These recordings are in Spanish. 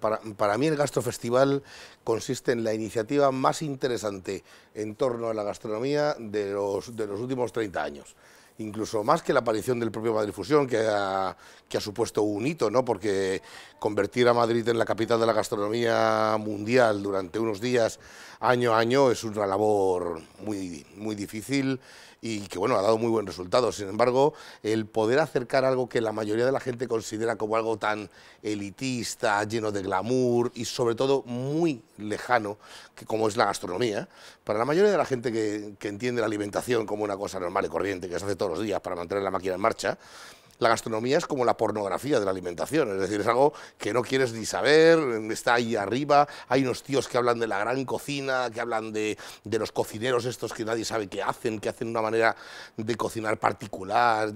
para, mí el gasto festival consiste en la iniciativa más interesante en torno a la gastronomía de los, de los últimos 30 años incluso más que la aparición del propio Madrid Fusión, que ha, que ha supuesto un hito, ¿no? porque convertir a Madrid en la capital de la gastronomía mundial durante unos días, año a año, es una labor muy, muy difícil y que bueno, ha dado muy buen resultado. Sin embargo, el poder acercar algo que la mayoría de la gente considera como algo tan elitista, lleno de glamour y sobre todo muy lejano, que como es la gastronomía, para la mayoría de la gente que, que entiende la alimentación como una cosa normal y corriente, que se hace todo días para mantener la máquina en marcha, la gastronomía es como la pornografía de la alimentación, es decir, es algo que no quieres ni saber, está ahí arriba, hay unos tíos que hablan de la gran cocina, que hablan de, de los cocineros estos que nadie sabe qué hacen, que hacen una manera de cocinar particular.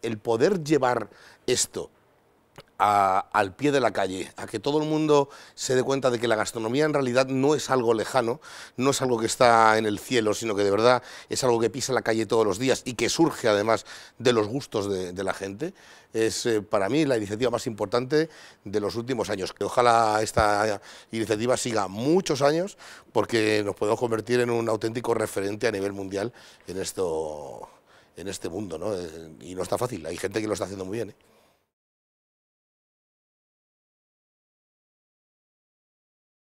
El poder llevar esto al pie de la calle, a que todo el mundo se dé cuenta de que la gastronomía en realidad no es algo lejano, no es algo que está en el cielo, sino que de verdad es algo que pisa la calle todos los días y que surge además de los gustos de, la gente, es eh, para mí la iniciativa más importante de los últimos años. Que ojalá esta iniciativa siga muchos años porque nos podemos convertir en un auténtico referente a nivel mundial en esto en este mundo, eh, Y no está fácil, hay gente que lo está haciendo muy bien. ¿eh?